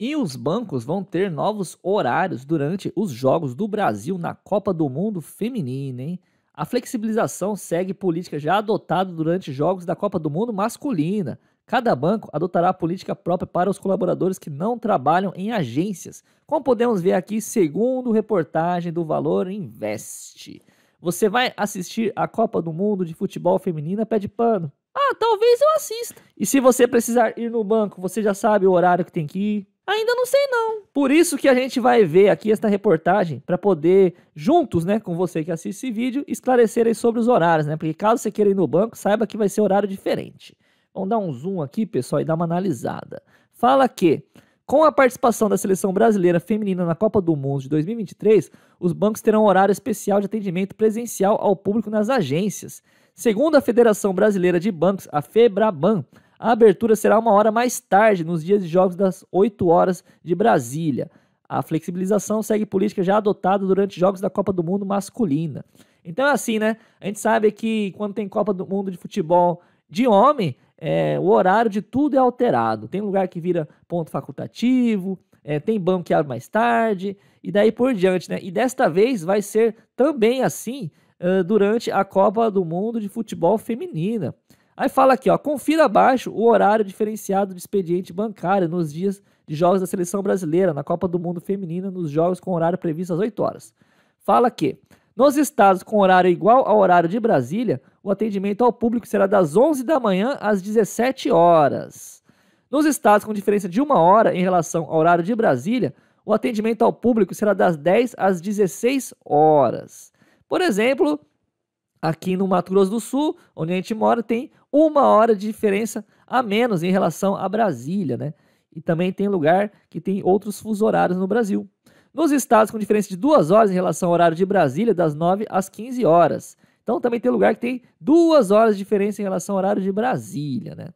E os bancos vão ter novos horários durante os jogos do Brasil na Copa do Mundo Feminina, hein? A flexibilização segue política já adotada durante jogos da Copa do Mundo masculina. Cada banco adotará a política própria para os colaboradores que não trabalham em agências, como podemos ver aqui segundo reportagem do Valor Invest. Você vai assistir a Copa do Mundo de Futebol Feminina pé de pano? Ah, talvez eu assista. E se você precisar ir no banco, você já sabe o horário que tem que ir, Ainda não sei não. Por isso que a gente vai ver aqui esta reportagem para poder juntos, né, com você que assiste esse vídeo, aí sobre os horários, né? Porque caso você queira ir no banco, saiba que vai ser horário diferente. Vamos dar um zoom aqui, pessoal, e dar uma analisada. Fala que com a participação da seleção brasileira feminina na Copa do Mundo de 2023, os bancos terão horário especial de atendimento presencial ao público nas agências. Segundo a Federação Brasileira de Bancos, a Febraban, a abertura será uma hora mais tarde, nos dias de jogos das 8 horas de Brasília. A flexibilização segue política já adotada durante jogos da Copa do Mundo masculina. Então é assim, né? A gente sabe que quando tem Copa do Mundo de futebol de homem, é, o horário de tudo é alterado. Tem lugar que vira ponto facultativo, é, tem banco que abre mais tarde, e daí por diante, né? E desta vez vai ser também assim uh, durante a Copa do Mundo de Futebol Feminina. Aí fala aqui, ó, confira abaixo o horário diferenciado de expediente bancário nos dias de jogos da seleção brasileira na Copa do Mundo Feminina, nos jogos com horário previsto às 8 horas. Fala que nos estados com horário igual ao horário de Brasília, o atendimento ao público será das 11 da manhã às 17 horas. Nos estados com diferença de uma hora em relação ao horário de Brasília, o atendimento ao público será das 10 às 16 horas. Por exemplo, aqui no Mato Grosso do Sul, onde a gente mora, tem uma hora de diferença a menos em relação a Brasília, né? E também tem lugar que tem outros fuso horários no Brasil. Nos estados com diferença de duas horas em relação ao horário de Brasília, das 9 às 15 horas. Então também tem lugar que tem duas horas de diferença em relação ao horário de Brasília, né?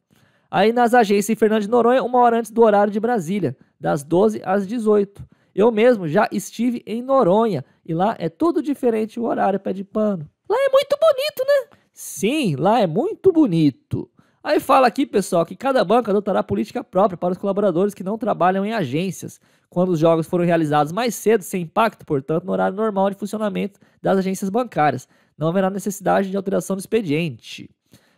Aí nas agências em Fernando de Noronha, uma hora antes do horário de Brasília, das 12 às 18. Eu mesmo já estive em Noronha e lá é tudo diferente o horário, é pé de pano. Lá é muito bonito, né? Sim, lá é muito bonito. Aí fala aqui, pessoal, que cada banco adotará política própria para os colaboradores que não trabalham em agências, quando os jogos foram realizados mais cedo, sem impacto, portanto, no horário normal de funcionamento das agências bancárias. Não haverá necessidade de alteração do expediente.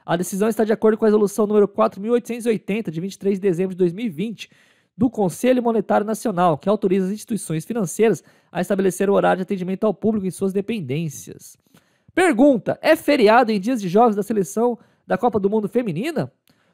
A decisão está de acordo com a resolução número 4880 de 23 de dezembro de 2020 do Conselho Monetário Nacional, que autoriza as instituições financeiras a estabelecer o horário de atendimento ao público em suas dependências. Pergunta: é feriado em dias de jogos da seleção da Copa do Mundo Feminina?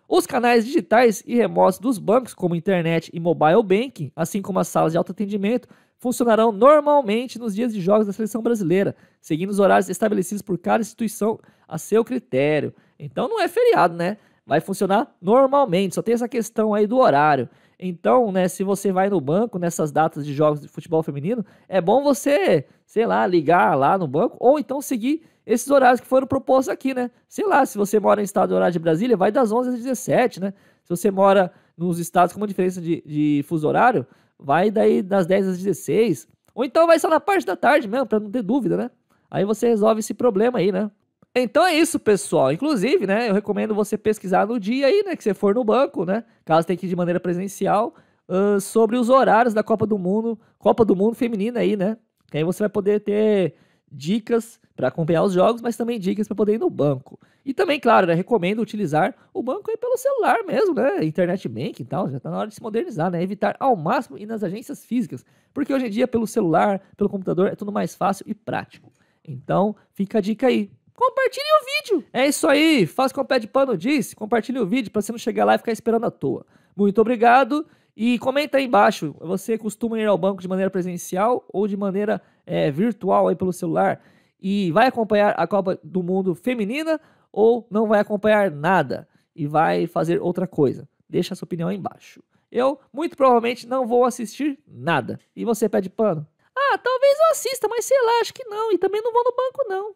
Os canais digitais e remotos dos bancos, como internet e mobile banking, assim como as salas de autoatendimento, funcionarão normalmente nos dias de jogos da seleção brasileira, seguindo os horários estabelecidos por cada instituição a seu critério. Então não é feriado, né? Vai funcionar normalmente, só tem essa questão aí do horário. Então, né, se você vai no banco nessas datas de jogos de futebol feminino, é bom você, sei lá, ligar lá no banco ou então seguir esses horários que foram propostos aqui, né? Sei lá, se você mora em estado horário de Brasília, vai das 11 às 17, né? Se você mora nos estados com uma diferença de, de fuso horário, vai daí das 10 às 16. Ou então vai só na parte da tarde mesmo, para não ter dúvida, né? Aí você resolve esse problema aí, né? Então é isso, pessoal. Inclusive, né, eu recomendo você pesquisar no dia aí, né, que você for no banco, né, caso tenha que ir de maneira presencial, uh, sobre os horários da Copa do Mundo, Copa do Mundo feminina aí, né? Que aí você vai poder ter dicas para acompanhar os jogos, mas também dicas para poder ir no banco. E também, claro, né, recomendo utilizar o banco aí pelo celular mesmo, né? Internet banking e tal, já está na hora de se modernizar, né? Evitar ao máximo ir nas agências físicas, porque hoje em dia pelo celular, pelo computador é tudo mais fácil e prático. Então, fica a dica aí compartilhe o vídeo. É isso aí, faz como o pé de pano disse, compartilhe o vídeo para você não chegar lá e ficar esperando à toa. Muito obrigado e comenta aí embaixo, você costuma ir ao banco de maneira presencial ou de maneira é, virtual aí pelo celular? E vai acompanhar a Copa do Mundo feminina ou não vai acompanhar nada e vai fazer outra coisa? Deixa a sua opinião aí embaixo. Eu, muito provavelmente, não vou assistir nada. E você de pano? ah, talvez eu assista, mas sei lá, acho que não. E também não vou no banco, não.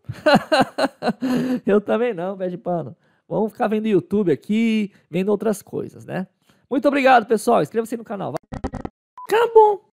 eu também não, pé de pano. Vamos ficar vendo YouTube aqui, vendo outras coisas, né? Muito obrigado, pessoal. Inscreva-se no canal. Acabou.